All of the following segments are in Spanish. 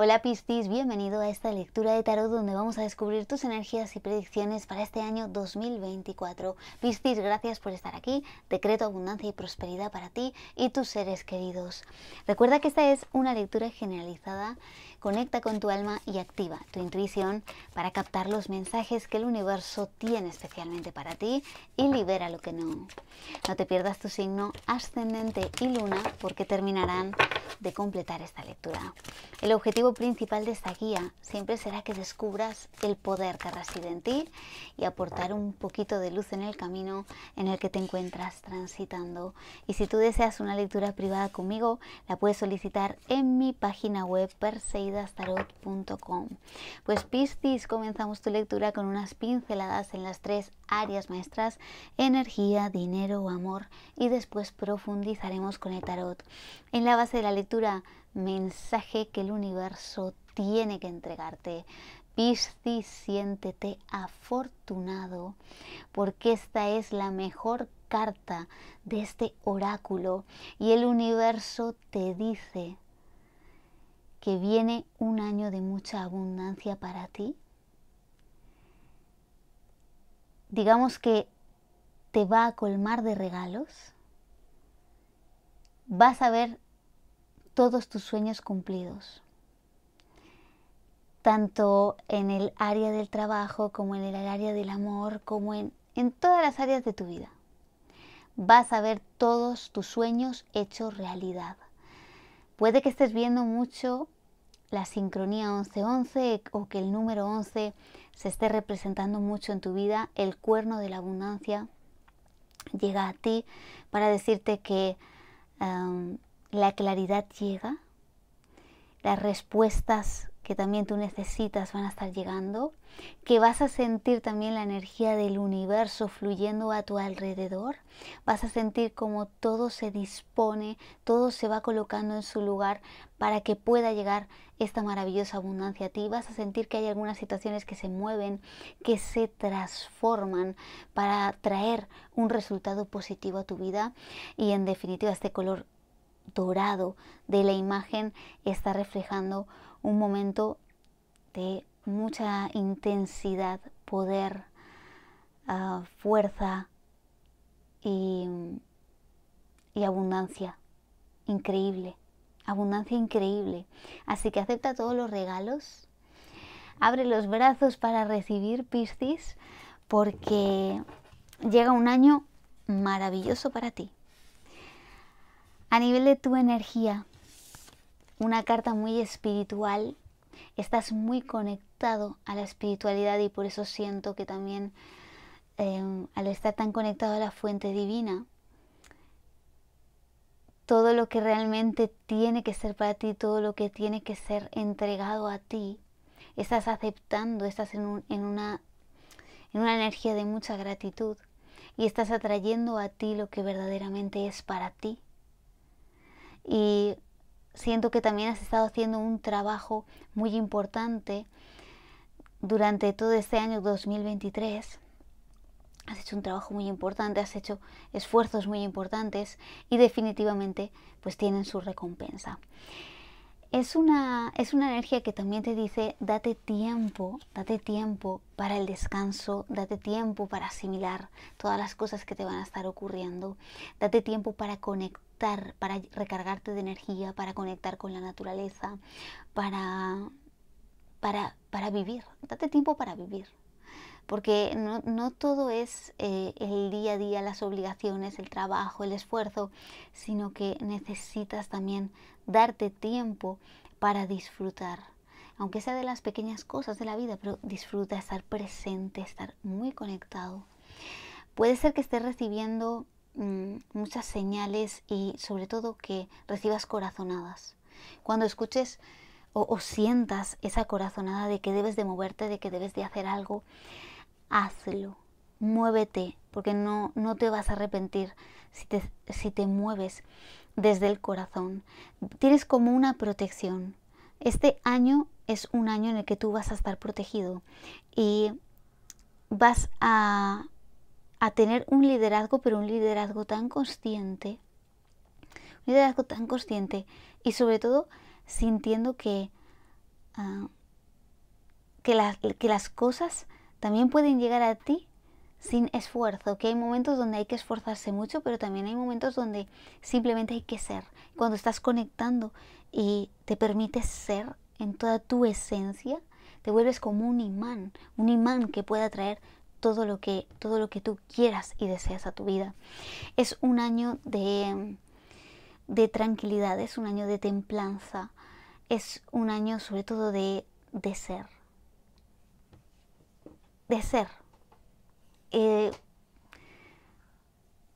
Hola Piscis, bienvenido a esta lectura de tarot donde vamos a descubrir tus energías y predicciones para este año 2024. Piscis, gracias por estar aquí. Decreto abundancia y prosperidad para ti y tus seres queridos. Recuerda que esta es una lectura generalizada Conecta con tu alma y activa tu intuición para captar los mensajes que el universo tiene especialmente para ti y libera lo que no. No te pierdas tu signo ascendente y luna porque terminarán de completar esta lectura. El objetivo principal de esta guía siempre será que descubras el poder que reside en ti y aportar un poquito de luz en el camino en el que te encuentras transitando. Y si tú deseas una lectura privada conmigo, la puedes solicitar en mi página web Perseid tarot.com Pues Piscis, comenzamos tu lectura con unas pinceladas en las tres áreas maestras, energía, dinero o amor, y después profundizaremos con el tarot. En la base de la lectura, mensaje que el universo tiene que entregarte. Piscis, siéntete afortunado porque esta es la mejor carta de este oráculo y el universo te dice que viene un año de mucha abundancia para ti? Digamos que te va a colmar de regalos. Vas a ver todos tus sueños cumplidos, tanto en el área del trabajo como en el área del amor, como en, en todas las áreas de tu vida. Vas a ver todos tus sueños hechos realidad. Puede que estés viendo mucho la sincronía 11-11 o que el número 11 se esté representando mucho en tu vida, el cuerno de la abundancia llega a ti para decirte que la claridad llega, las respuestas que también tú necesitas van a estar llegando, que vas a sentir también la energía del universo fluyendo a tu alrededor, vas a sentir como todo se dispone, todo se va colocando en su lugar para que pueda llegar esta maravillosa abundancia a ti, vas a sentir que hay algunas situaciones que se mueven, que se transforman para traer un resultado positivo a tu vida y en definitiva este color dorado de la imagen está reflejando un momento de mucha intensidad, poder, ah, fuerza y, y abundancia increíble, abundancia increíble. Así que acepta todos los regalos, abre los brazos para recibir Piscis porque llega un año maravilloso para ti. A nivel de tu energía, una carta muy espiritual. Estás muy conectado a la espiritualidad y por eso siento que también em, al estar tan conectado a la fuente divina, todo lo que realmente tiene que ser para ti, todo lo que tiene que ser entregado a ti, estás aceptando, estás en, una, en una energía de mucha gratitud y estás atrayendo a ti lo que verdaderamente es para ti. Y siento que también has estado haciendo un trabajo muy importante durante todo este año 2023. Has hecho un trabajo muy importante, has hecho esfuerzos muy importantes y definitivamente pues tienen su recompensa es una, es una energía que también te dice, date tiempo, date tiempo para el descanso, date tiempo para asimilar todas las cosas que te van a estar ocurriendo, date tiempo para conectar, para recargarte de energía, para conectar con la naturaleza, para, para, para vivir, date tiempo para vivir porque no, todo es eh, el día a día, las obligaciones, el trabajo, el esfuerzo, sino que necesitas también darte tiempo para disfrutar, aunque sea de las pequeñas cosas de la vida, pero disfruta estar presente, estar muy conectado. Puede ser que estés recibiendo mm, muchas señales y sobre todo que recibas corazonadas. Cuando escuches o, sientas esa corazonada de que debes de moverte, de que debes de hacer algo, hazlo, muévete, porque no, te vas a arrepentir si te, mueves desde el corazón. Tienes como una protección. Este año es un año en el que tú vas a estar protegido y vas a, a tener un liderazgo, pero un liderazgo tan consciente, un liderazgo tan consciente y sobre todo sintiendo que, ah, que, que las cosas también pueden llegar a ti sin esfuerzo, que hay momentos donde hay que esforzarse mucho, pero también hay momentos donde simplemente hay que ser. Cuando estás conectando y te permites ser en toda tu esencia, te vuelves como un imán, un imán que pueda atraer todo lo que todo lo que tú quieras y deseas a tu vida. Es un año de de tranquilidad, es un año de templanza, es un año sobre todo de de ser de ser, eh,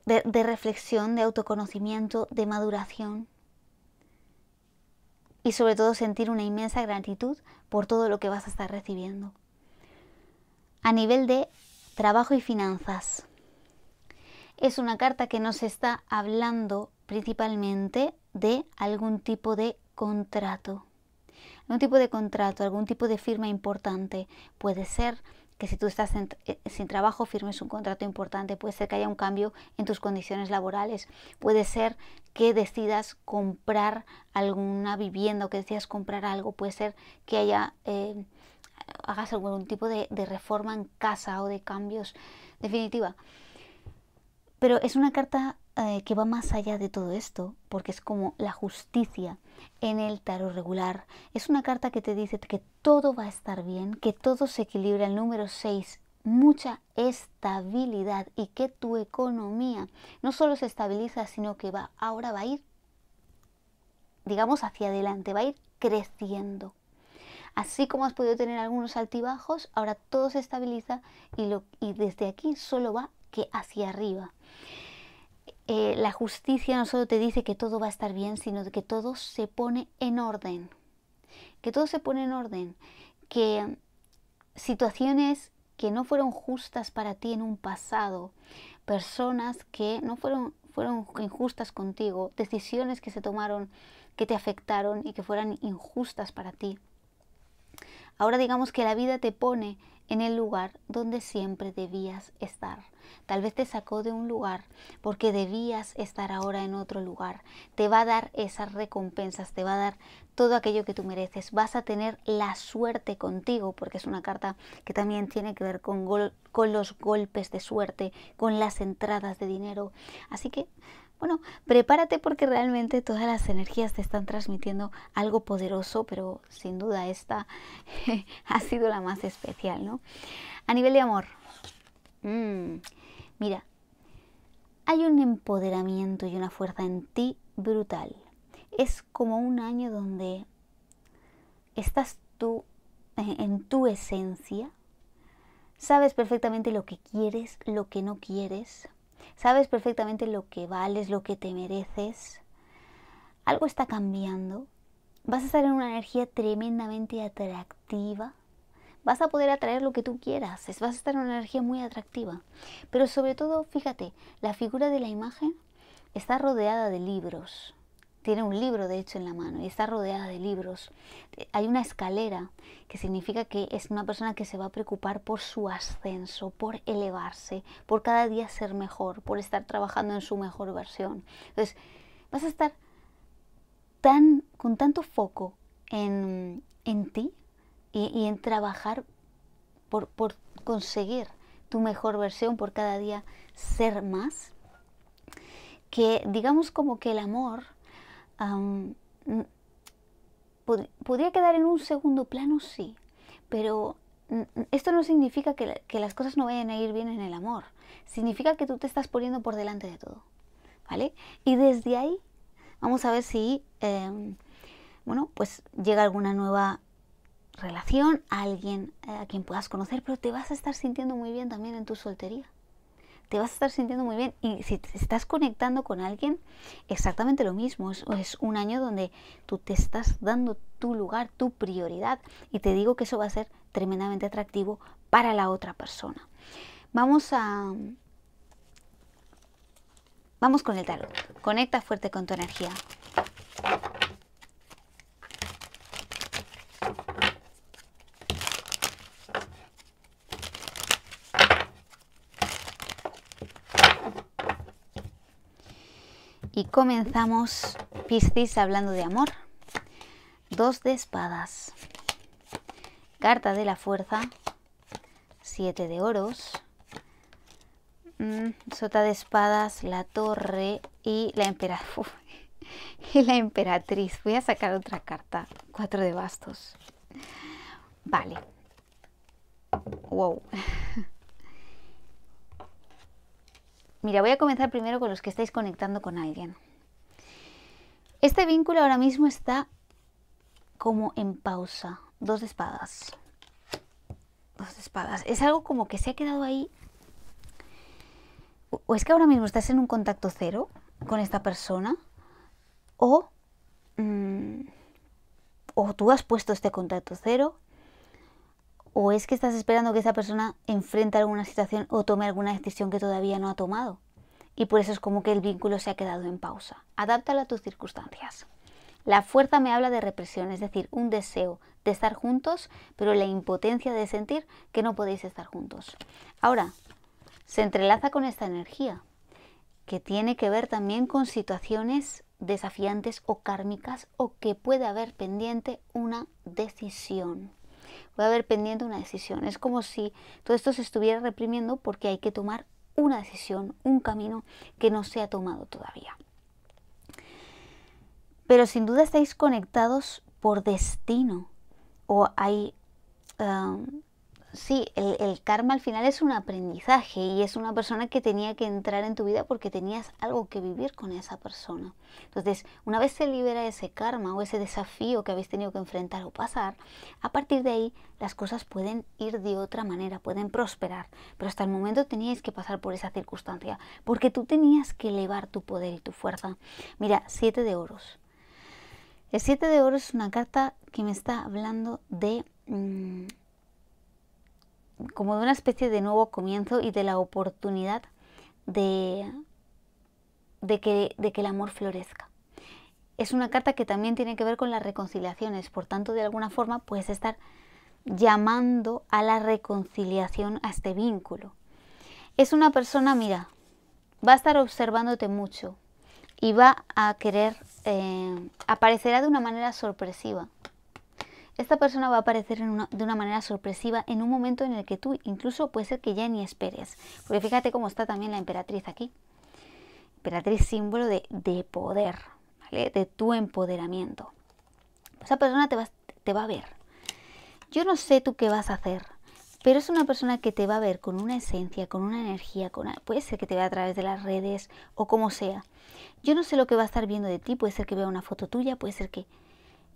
de, de reflexión, de autoconocimiento, de maduración y sobre todo sentir una inmensa gratitud por todo lo que vas a estar recibiendo. A nivel de trabajo y finanzas. Es una carta que nos está hablando principalmente de algún tipo de contrato. Algún tipo de contrato, algún tipo de firma importante. Puede ser que si tú estás eh, sin trabajo firmes un contrato importante, puede ser que haya un cambio en tus condiciones laborales, puede ser que decidas comprar alguna vivienda o que decidas comprar algo, puede ser que haya... Eh, hagas algún tipo de, de, reforma en casa o de cambios definitiva. Pero es una carta eh, que va más allá de todo esto, porque es como la justicia en el tarot regular. Es una carta que te dice que todo va a estar bien, que todo se equilibra. El número 6 mucha estabilidad y que tu economía no solo se estabiliza, sino que va ahora va a ir digamos hacia adelante, va a ir creciendo. Así como has podido tener algunos altibajos, ahora todo se estabiliza y, lo, y desde aquí solo va que hacia arriba. Eh, la justicia no solo te dice que todo va a estar bien, sino que todo se pone en orden. Que todo se pone en orden. Que situaciones que no fueron justas para ti en un pasado, personas que no fueron, fueron injustas contigo, decisiones que se tomaron que te afectaron y que fueran injustas para ti. Ahora digamos que la vida te pone en el lugar donde siempre debías estar tal vez te sacó de un lugar porque debías estar ahora en otro lugar. Te va a dar esas recompensas, te va a dar todo aquello que tú mereces. Vas a tener la suerte contigo, porque es una carta que también tiene que ver con, con los golpes de suerte, con las entradas de dinero. Así que bueno, prepárate porque realmente todas las energías te están transmitiendo algo poderoso, pero sin duda esta ha sido la más especial, ¿no? A nivel de amor. Mm. Mira, hay un empoderamiento y una fuerza en ti brutal. Es como un año donde estás tú en tu esencia, sabes perfectamente lo que quieres, lo que no quieres, sabes perfectamente lo que vales, lo que te mereces. Algo está cambiando, vas a estar en una energía tremendamente atractiva vas a poder atraer lo que tú quieras, vas a estar en una energía muy atractiva. Pero sobre todo, fíjate, la figura de la imagen está rodeada de libros. Tiene un libro, de hecho, en la mano y está rodeada de libros. Hay una escalera que significa que es una persona que se va a preocupar por su ascenso, por elevarse, por cada día ser mejor, por estar trabajando en su mejor versión. Entonces, vas a estar tan, con tanto foco en, en ti, y, en trabajar por, por conseguir tu mejor versión, por cada día ser más, que digamos como que el amor podría quedar en un segundo plano, sí, pero esto no significa que, que, las cosas no vayan a ir bien en el amor, significa que tú te estás poniendo por delante de todo, ¿vale? Y desde ahí vamos a ver si, em, bueno, pues llega alguna nueva relación, a alguien eh, a quien puedas conocer, pero te vas a estar sintiendo muy bien también en tu soltería. Te vas a estar sintiendo muy bien y si te estás conectando con alguien, exactamente lo mismo. Es, un año donde tú te estás dando tu lugar, tu prioridad y te digo que eso va a ser tremendamente atractivo para la otra persona. Vamos a... Vamos con el tarot. Conecta fuerte con tu energía. Y comenzamos Piscis hablando de amor. Dos de espadas. Carta de la fuerza. Siete de oros. Mm, sota de espadas, la torre y la emperatriz. y la emperatriz. Voy a sacar otra carta. Cuatro de bastos. Vale. Wow. Mira, voy a comenzar primero con los que estáis conectando con alguien. Este vínculo ahora mismo está como en pausa. Dos de espadas. Dos de espadas. Es algo como que se ha quedado ahí. O es que ahora mismo estás en un contacto cero con esta persona. O, mm, o tú has puesto este contacto cero ¿O es que estás esperando que esa persona enfrente alguna situación o tome alguna decisión que todavía no ha tomado? Y por eso es como que el vínculo se ha quedado en pausa. Adáptalo a tus circunstancias. La fuerza me habla de represión, es decir, un deseo de estar juntos, pero la impotencia de sentir que no podéis estar juntos. Ahora, se entrelaza con esta energía, que tiene que ver también con situaciones desafiantes o kármicas o que puede haber pendiente una decisión va a haber pendiente una decisión. Es como si todo esto se estuviera reprimiendo porque hay que tomar una decisión, un camino que no se ha tomado todavía. Pero sin duda estáis conectados por destino o hay um, sí, el, karma al final es un aprendizaje y es una persona que tenía que entrar en tu vida porque tenías algo que vivir con esa persona. Entonces, una vez se libera ese karma o ese desafío que habéis tenido que enfrentar o pasar, a partir de ahí las cosas pueden ir de otra manera, pueden prosperar. Pero hasta el momento teníais que pasar por esa circunstancia porque tú tenías que elevar tu poder y tu fuerza. Mira, siete de oros. El siete de oros es una carta que me está hablando de... Mm, como de una especie de nuevo comienzo y de la oportunidad de, de, que, el amor florezca. Es una carta que también tiene que ver con las reconciliaciones, por tanto, de alguna forma puedes estar llamando a la reconciliación a este vínculo. Es una persona, mira, va a estar observándote mucho y va a querer, eh, aparecerá de una manera sorpresiva. Esta persona va a aparecer de una manera sorpresiva en un momento en el que tú incluso puede ser que ya ni esperes. Porque fíjate cómo está también la emperatriz aquí. Emperatriz símbolo de, poder, De tu empoderamiento. Pues esa persona te va, te va a ver. Yo no sé tú qué vas a hacer, pero es una persona que te va a ver con una esencia, con una energía, con puede ser que te vea a través de las redes o como sea. Yo no sé lo que va a estar viendo de ti, puede ser que vea una foto tuya, puede ser que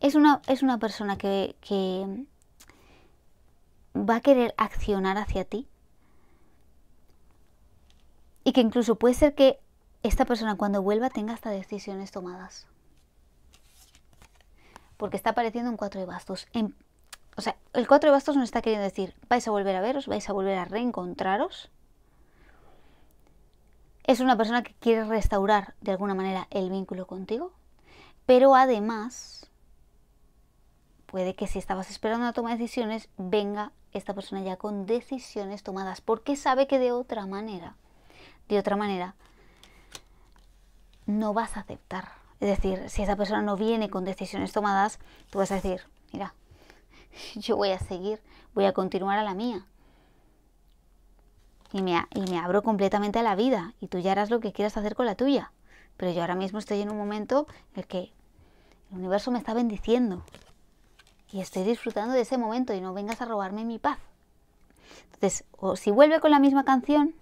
es una, es una persona que, va a querer accionar hacia ti. Y que incluso puede ser que esta persona cuando vuelva tenga hasta decisiones tomadas. Porque está apareciendo un cuatro de bastos. o sea, el cuatro de bastos nos está queriendo decir, vais a volver a veros, vais a volver a reencontraros. Es una persona que quiere restaurar de alguna manera el vínculo contigo, pero además puede que si estabas esperando a tomar decisiones, venga esta persona ya con decisiones tomadas, porque sabe que de otra manera, de otra manera, no vas a aceptar. Es decir, si esa persona no viene con decisiones tomadas, tú vas a decir, mira, yo voy a seguir, voy a continuar a la mía. Y me, y me abro completamente a la vida y tú ya harás lo que quieras hacer con la tuya. Pero yo ahora mismo estoy en un momento en el que el universo me está bendiciendo, y estoy disfrutando de ese momento y no vengas a robarme mi paz. Entonces, o si vuelve con la misma canción,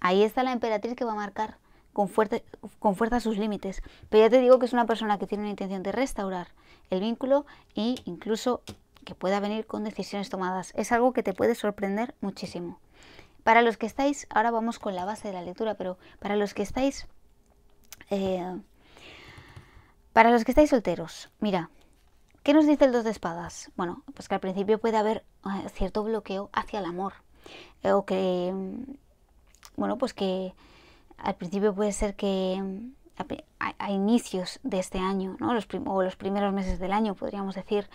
ahí está la emperatriz que va a marcar con, fuerte, con fuerza sus límites. Pero ya te digo que es una persona que tiene una intención de restaurar el vínculo e incluso que pueda venir con decisiones tomadas. Es algo que te puede sorprender muchísimo. Para los que estáis, ahora vamos con la base de la lectura, pero para los que estáis, eh, para los que estáis solteros, mira, ¿Qué nos dice el dos de espadas? Bueno, pues que al principio puede haber eh, cierto bloqueo hacia el amor. Eh, o que, mm, bueno, pues que al principio puede ser que mm, a, inicios de este año, los o los primeros meses del año, podríamos decir,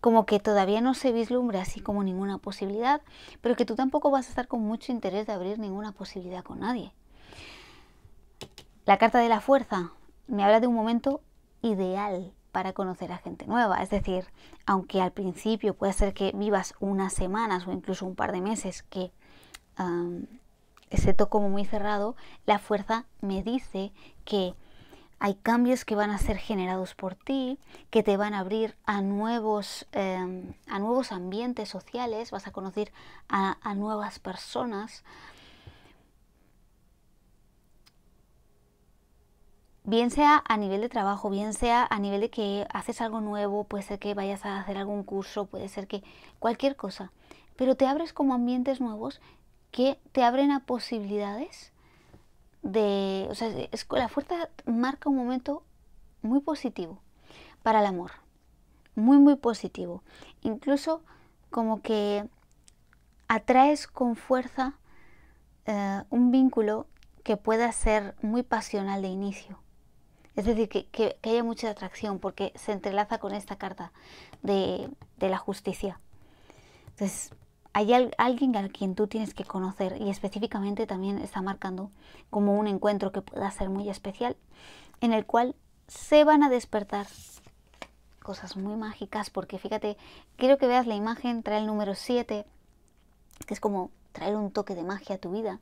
como que todavía no se vislumbre así como ninguna posibilidad, pero que tú tampoco vas a estar con mucho interés de abrir ninguna posibilidad con nadie. La carta de la fuerza me habla de un momento ideal para conocer a gente nueva. Es decir, aunque al principio puede ser que vivas unas semanas o incluso un par de meses que se toque toco muy cerrado, la fuerza me dice que hay cambios que van a ser generados por ti, que te van a abrir a nuevos, em, a nuevos ambientes sociales, vas a conocer a nuevas personas, bien sea a nivel de trabajo, bien sea a nivel de que haces algo nuevo, puede ser que vayas a hacer algún curso, puede ser que cualquier cosa, pero te abres como ambientes nuevos que te abren a posibilidades de, o sea, la fuerza marca un momento muy positivo para el amor, muy muy positivo, incluso como que atraes con fuerza eh, un vínculo que pueda ser muy pasional de inicio es decir, que, que, haya mucha atracción porque se entrelaza con esta carta de, la justicia. Entonces, hay alguien a quien tú tienes que conocer y específicamente también está marcando como un encuentro que pueda ser muy especial, en el cual se van a despertar cosas muy mágicas, porque fíjate, quiero que veas la imagen, trae el número 7, que es como traer un toque de magia a tu vida.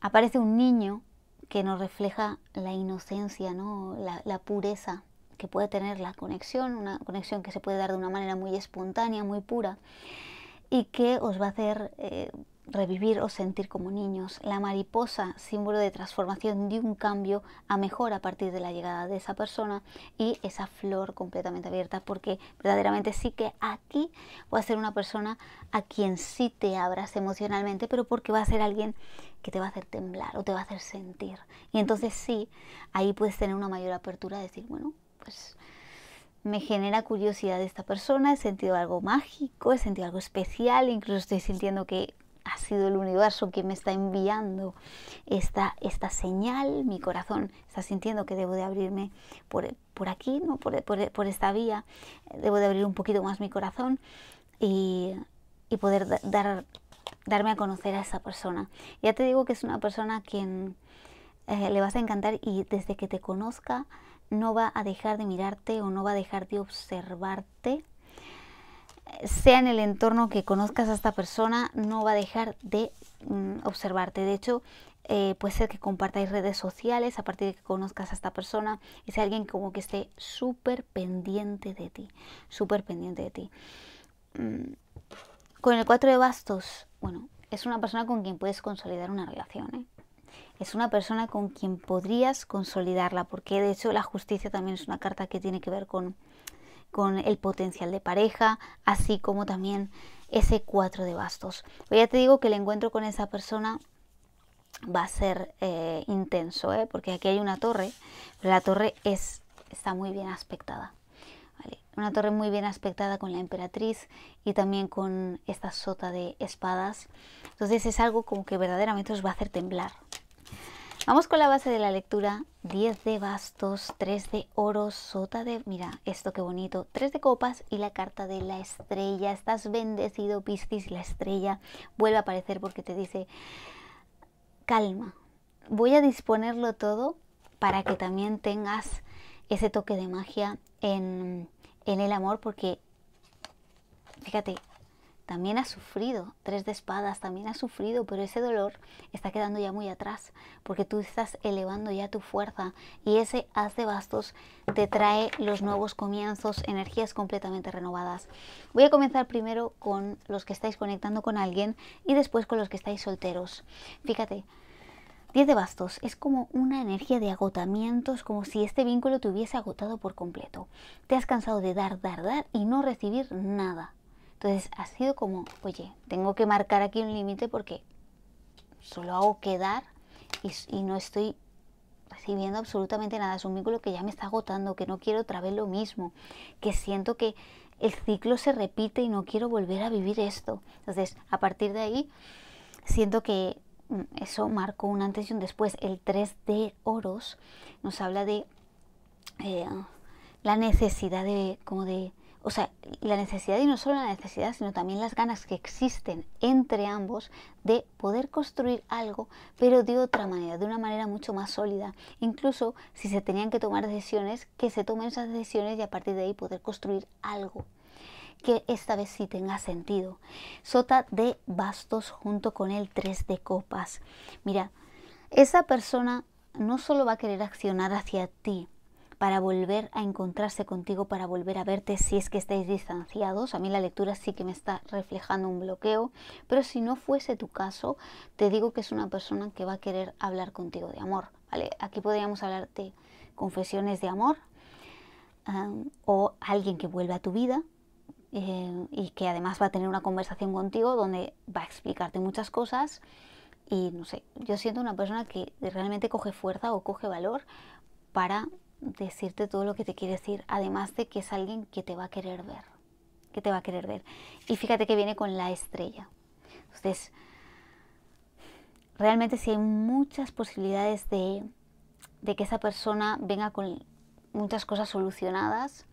Aparece un niño que nos refleja la inocencia, ¿no? la, pureza que puede tener la conexión, una conexión que se puede dar de una manera muy espontánea, muy pura, y que os va a hacer eh, revivir o sentir como niños. La mariposa, símbolo de transformación de un cambio a mejor a partir de la llegada de esa persona y esa flor completamente abierta porque verdaderamente sí que aquí va a ser una persona a quien sí te abras emocionalmente, pero porque va a ser alguien que te va a hacer temblar o te va a hacer sentir. Y entonces sí, ahí puedes tener una mayor apertura decir, bueno, pues me genera curiosidad esta persona, he sentido algo mágico, he sentido algo especial, incluso estoy sintiendo que ha sido el universo que me está enviando esta, esta señal, mi corazón está sintiendo que debo de abrirme por, por aquí, ¿no? Por, por, esta vía, debo de abrir un poquito más mi corazón y, y poder dar, darme a conocer a esa persona. Ya te digo que es una persona a quien eh, le vas a encantar y desde que te conozca no va a dejar de mirarte o no va a dejar de observarte sea en el entorno que conozcas a esta persona, no va a dejar de mm, observarte. De hecho, eh, puede ser que compartáis redes sociales a partir de que conozcas a esta persona es alguien como que esté súper pendiente de ti, súper pendiente de ti. Mm, con el 4 de bastos, bueno, es una persona con quien puedes consolidar una relación. ¿eh? Es una persona con quien podrías consolidarla, porque de hecho la justicia también es una carta que tiene que ver con con el potencial de pareja, así como también ese cuatro de bastos. ya te digo que el encuentro con esa persona va a ser eh, intenso, ¿eh? porque aquí hay una torre, pero la torre está muy bien aspectada. Una torre muy bien aspectada con la emperatriz y también con esta sota de espadas. Entonces es algo como que verdaderamente os va a hacer temblar. Vamos con la base de la lectura. 10 de bastos, 3 de oro, sota de... Mira, esto qué bonito. 3 de copas y la carta de la estrella. Estás bendecido, Piscis. La estrella vuelve a aparecer porque te dice, calma, voy a disponerlo todo para que también tengas ese toque de magia en el amor porque, fíjate, también ha sufrido, tres de espadas también ha sufrido, pero ese dolor está quedando ya muy atrás, porque tú estás elevando ya tu fuerza y ese haz de bastos te trae los nuevos comienzos, energías completamente renovadas. Voy a comenzar primero con los que estáis conectando con alguien y después con los que estáis solteros. Fíjate, 10 de bastos es como una energía de agotamiento, es como si este vínculo te hubiese agotado por completo. Te has cansado de dar, dar, dar y no recibir nada. Entonces ha sido como, oye, tengo que marcar aquí un límite porque solo hago quedar y, y no estoy recibiendo absolutamente nada. Es un vínculo que ya me está agotando, que no quiero otra vez lo mismo, que siento que el ciclo se repite y no quiero volver a vivir esto. Entonces, a partir de ahí, siento que mm, eso marcó un antes y un después. El 3 de oros nos habla de eh, la necesidad de, como de o sea, la necesidad, y no solo la necesidad, sino también las ganas que existen entre ambos de poder construir algo, pero de otra manera, de una manera mucho más sólida. Incluso si se tenían que tomar decisiones, que se tomen esas decisiones y a partir de ahí poder construir algo que esta vez sí tenga sentido. Sota de bastos junto con el tres de copas. Mira, esa persona no solo va a querer accionar hacia ti, para volver a encontrarse contigo, para volver a verte si es que estáis distanciados. A mí la lectura sí que me está reflejando un bloqueo, pero si no fuese tu caso, te digo que es una persona que va a querer hablar contigo de amor. ¿vale? Aquí podríamos hablar de confesiones de amor o alguien que vuelve a tu vida. Eh, y que además va a tener una conversación contigo donde va a explicarte muchas cosas y no sé, yo siento una persona que realmente coge fuerza o coge valor para decirte todo lo que te quiere decir, además de que es alguien que te va a querer ver, que te va a querer ver. Y fíjate que viene con la estrella. Entonces, realmente sí hay muchas posibilidades de, que esa persona venga con muchas cosas solucionadas,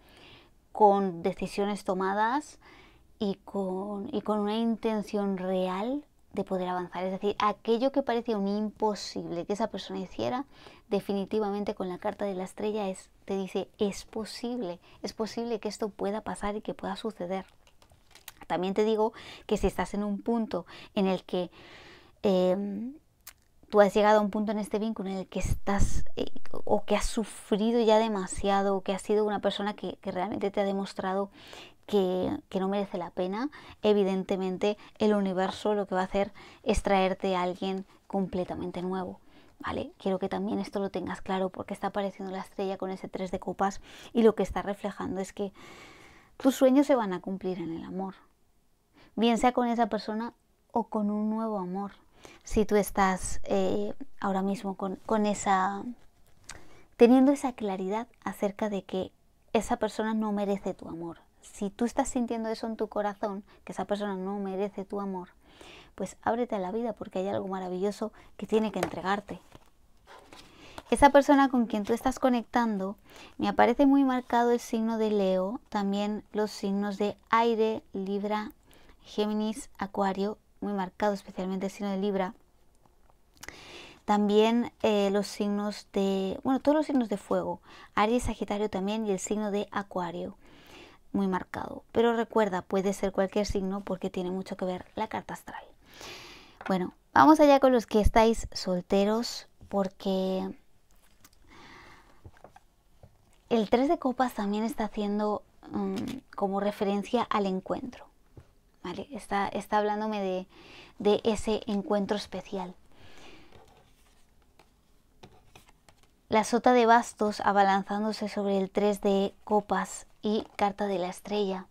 con decisiones tomadas y con una intención real de poder avanzar. Es decir, aquello que parecía un imposible que esa persona hiciera, definitivamente con la carta de la estrella es, te dice, es posible, es posible que esto pueda pasar y que pueda suceder. También te digo que si estás en un punto en el que em, tú has llegado a un punto en este vínculo en el que estás eh, o que has sufrido ya demasiado o que has sido una persona que realmente te ha demostrado que, no merece la pena, evidentemente el universo lo que va a hacer es traerte a alguien completamente nuevo. ¿Vale? Quiero que también esto lo tengas claro porque está apareciendo la estrella con ese 3 de copas y lo que está reflejando es que tus sueños se van a cumplir en el amor. Bien sea con esa persona o con un nuevo amor. Si tú estás eh, ahora mismo con esa. teniendo esa claridad acerca de que esa persona no merece tu amor si tú estás sintiendo eso en tu corazón, que esa persona no merece tu amor, pues ábrete a la vida porque hay algo maravilloso que tiene que entregarte. Esa persona con quien tú estás conectando, me aparece muy marcado el signo de Leo, también los signos de aire, Libra, Géminis, Acuario, muy marcado especialmente el signo de Libra. También eh, los signos de, bueno, todos los signos de fuego, Aries, Sagitario también y el signo de Acuario muy marcado. Pero recuerda, puede ser cualquier signo porque tiene mucho que ver la carta astral. Bueno, vamos allá con los que estáis solteros porque el 3 de copas también está haciendo mm, como referencia al encuentro. Está, está hablándome de, de ese encuentro especial. La sota de bastos abalanzándose sobre el 3 de copas y Carta de la Estrella.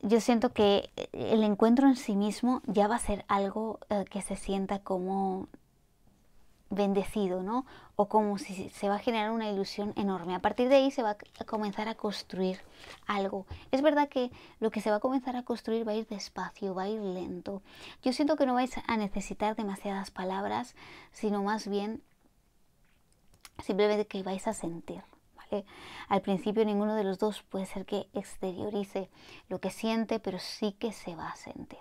Yo siento que eh, el encuentro en sí mismo ya va a ser algo eh, que se sienta como bendecido, ¿no? O como si se va a generar una ilusión enorme. A partir de ahí se va a comenzar a construir algo. Es verdad que lo que se va a comenzar a construir va a ir despacio, va a ir lento. Yo siento que no vais a necesitar demasiadas palabras, sino más bien simplemente que vais a sentir. Al principio ninguno de los dos puede ser que exteriorice lo que siente, pero sí que se va a sentir.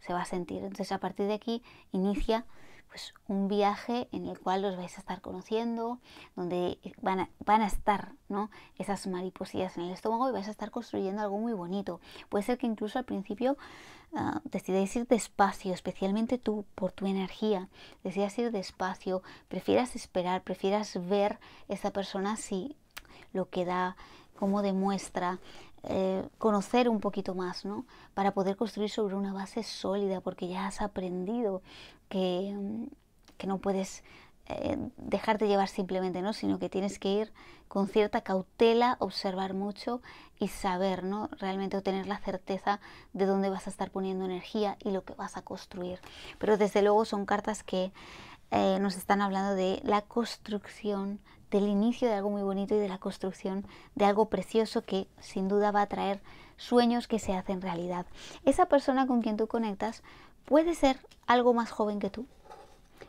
Se va a sentir. Entonces a partir de aquí inicia pues, un viaje en el cual los vais a estar conociendo, donde van a, estar ¿no? esas mariposillas en el estómago y vais a estar construyendo algo muy bonito. Puede ser que incluso al principio ah, decidáis ir despacio, especialmente tú, por tu energía. Decidas ir despacio, prefieras esperar, prefieras ver esa persona así lo que da, cómo demuestra, eh, conocer un poquito más, ¿no? Para poder construir sobre una base sólida, porque ya has aprendido que, mm, no puedes eh, dejarte llevar simplemente, ¿no? Sino que tienes que ir con cierta cautela, observar mucho y saber, ¿no? Realmente obtener la certeza de dónde vas a estar poniendo energía y lo que vas a construir. Pero desde luego son cartas que eh, nos están hablando de la construcción del inicio de algo muy bonito y de la construcción de algo precioso que sin duda va a traer sueños que se hacen realidad. Esa persona con quien tú conectas puede ser algo más joven que tú,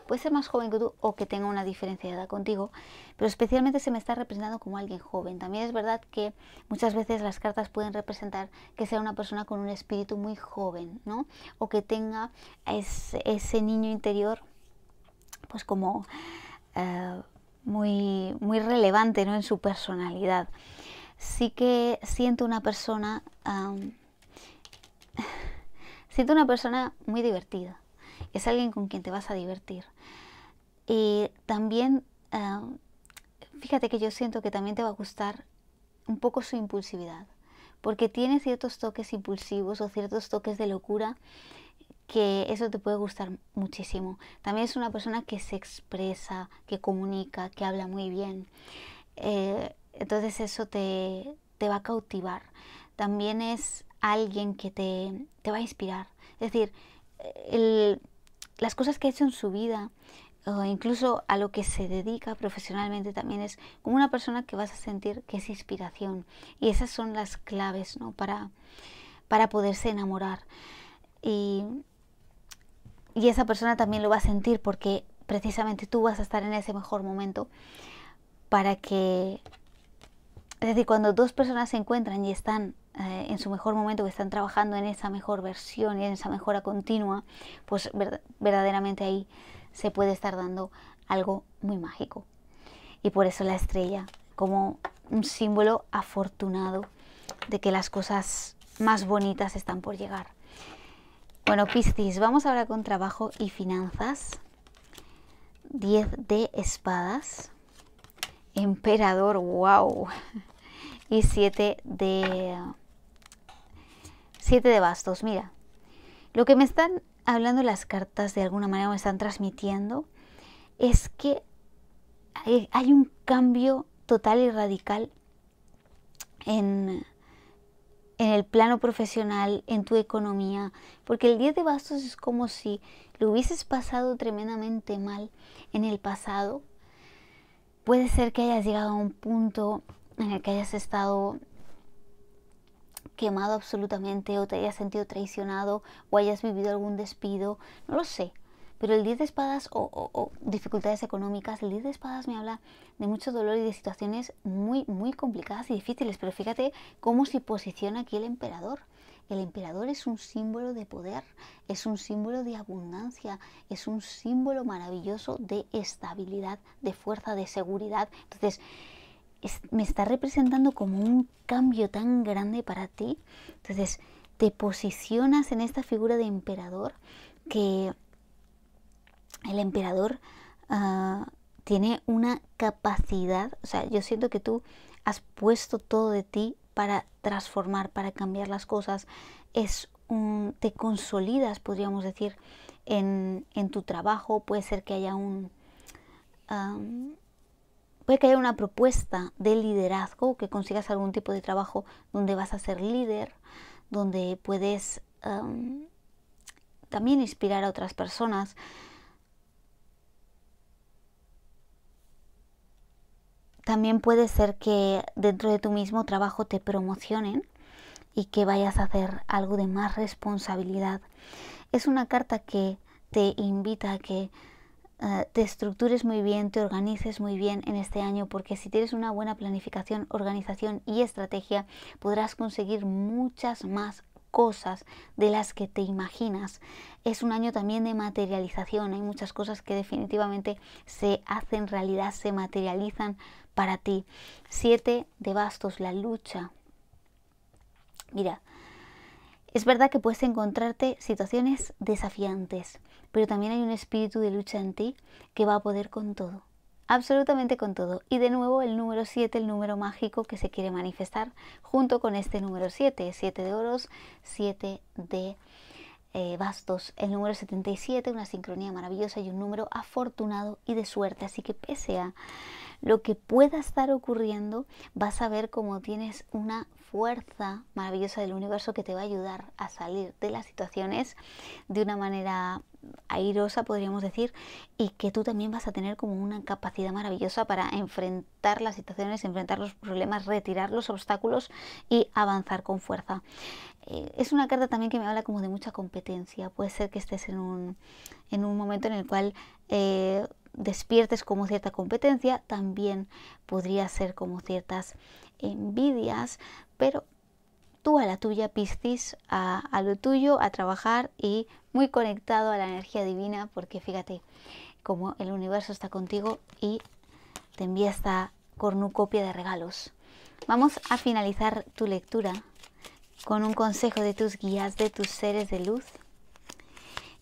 puede ser más joven que tú o que tenga una diferencia de edad contigo, pero especialmente se me está representando como alguien joven. También es verdad que muchas veces las cartas pueden representar que sea una persona con un espíritu muy joven, ¿no? O que tenga ese, niño interior, pues como... Eh, muy, muy relevante ¿no? en su personalidad. Sí que siento una persona. siento una persona muy divertida. Es alguien con quien te vas a divertir. Y también, fíjate que yo siento que también te va a gustar un poco su impulsividad. Porque tiene ciertos toques impulsivos o ciertos toques de locura que eso te puede gustar muchísimo. También es una persona que se expresa, que comunica, que habla muy bien. Eh, entonces eso te, va a cautivar. También es alguien que te, va a inspirar. Es decir, las cosas que ha hecho en su vida, o incluso a lo que se dedica profesionalmente también es como una persona que vas a sentir que es inspiración. Y esas son las claves para, para poderse enamorar. Y y esa persona también lo va a sentir porque precisamente tú vas a estar en ese mejor momento para que, es decir, cuando dos personas se encuentran y están eh, en su mejor momento, que están trabajando en esa mejor versión y en esa mejora continua, pues verdaderamente ahí se puede estar dando algo muy mágico. Y por eso la estrella, como un símbolo afortunado de que las cosas más bonitas están por llegar. Bueno, Piscis, vamos ahora con trabajo y finanzas. 10 de espadas. Emperador, wow. Y 7 de... 7 de bastos, mira. Lo que me están hablando las cartas de alguna manera, me están transmitiendo, es que hay un cambio total y radical en en el plano profesional, en tu economía, porque el día de bastos es como si lo hubieses pasado tremendamente mal en el pasado. Puede ser que hayas llegado a un punto en el que hayas estado quemado absolutamente o te hayas sentido traicionado o hayas vivido algún despido, no lo sé. Pero el 10 de espadas o, dificultades económicas, el 10 de espadas me habla de mucho dolor y de situaciones muy, muy complicadas y difíciles. Pero fíjate cómo se posiciona aquí el emperador. El emperador es un símbolo de poder, es un símbolo de abundancia, es un símbolo maravilloso de estabilidad, de fuerza, de seguridad. Entonces, me está representando como un cambio tan grande para ti. Entonces, te posicionas en esta figura de emperador que el emperador ah, tiene una capacidad, o sea, yo siento que tú has puesto todo de ti para transformar, para cambiar las cosas. Es un, te consolidas, podríamos decir, en, tu trabajo. Puede ser que haya un... puede que haya una propuesta de liderazgo, que consigas algún tipo de trabajo donde vas a ser líder, donde puedes también inspirar a otras personas. También puede ser que dentro de tu mismo trabajo te promocionen y que vayas a hacer algo de más responsabilidad. Es una carta que te invita a que eh, te estructures muy bien, te organices muy bien en este año, porque si tienes una buena planificación, organización y estrategia, podrás conseguir muchas más cosas de las que te imaginas. Es un año también de materialización, hay muchas cosas que definitivamente se hacen realidad, se materializan para ti. Siete de bastos, la lucha. Mira, es verdad que puedes encontrarte situaciones desafiantes, pero también hay un espíritu de lucha en ti que va a poder con todo, absolutamente con todo. Y de nuevo el número 7, el número mágico que se quiere manifestar junto con este número 7, 7 de oros, 7 de eh, bastos, el número 77, una sincronía maravillosa y un número afortunado y de suerte. Así que pese a lo que pueda estar ocurriendo, vas a ver cómo tienes una fuerza maravillosa del universo que te va a ayudar a salir de las situaciones de una manera airosa, podríamos decir, y que tú también vas a tener como una capacidad maravillosa para enfrentar las situaciones, enfrentar los problemas, retirar los obstáculos y avanzar con fuerza. Eh, es una carta también que me habla como de mucha competencia. Puede ser que estés en un, en un momento en el cual eh, despiertes como cierta competencia, también podría ser como ciertas envidias, pero tú a la tuya, Piscis, a, lo tuyo, a trabajar y muy conectado a la energía divina, porque fíjate como el universo está contigo y te envía esta cornucopia de regalos. Vamos a finalizar tu lectura con un consejo de tus guías, de tus seres de luz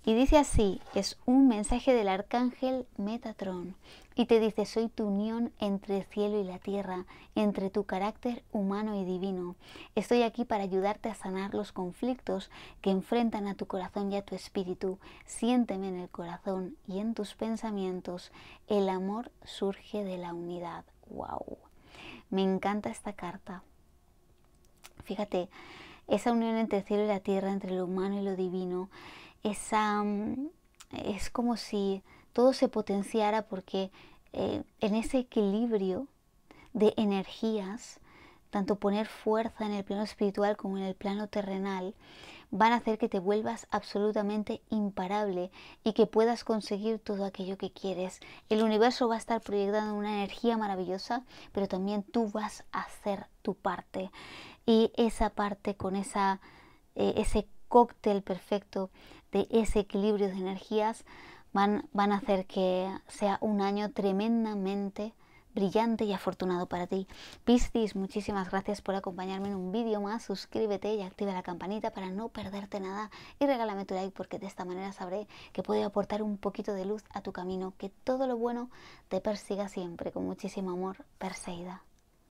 y dice así, es un mensaje del arcángel Metatron. Y te dice, soy tu unión entre el cielo y la tierra, entre tu carácter humano y divino. Estoy aquí para ayudarte a sanar los conflictos que enfrentan a tu corazón y a tu espíritu. Siénteme en el corazón y en tus pensamientos. El amor surge de la unidad. ¡Wow! Me encanta esta carta. Fíjate, esa unión entre cielo y la tierra, entre lo humano y lo divino esa, mm, es como si todo se potenciara porque eh, en ese equilibrio de energías, tanto poner fuerza en el plano espiritual como en el plano terrenal, van a hacer que te vuelvas absolutamente imparable y que puedas conseguir todo aquello que quieres. El universo va a estar proyectando una energía maravillosa, pero también tú vas a hacer tu parte. Y esa parte con esa, eh, ese cóctel perfecto de ese equilibrio de energías van, van a hacer que sea un año tremendamente brillante y afortunado para ti. Piscis, muchísimas gracias por acompañarme en un vídeo más. Suscríbete y activa la campanita para no perderte nada. Y regálame tu like porque de esta manera sabré que puedo aportar un poquito de luz a tu camino. Que todo lo bueno te persiga siempre con muchísimo amor, Perseida.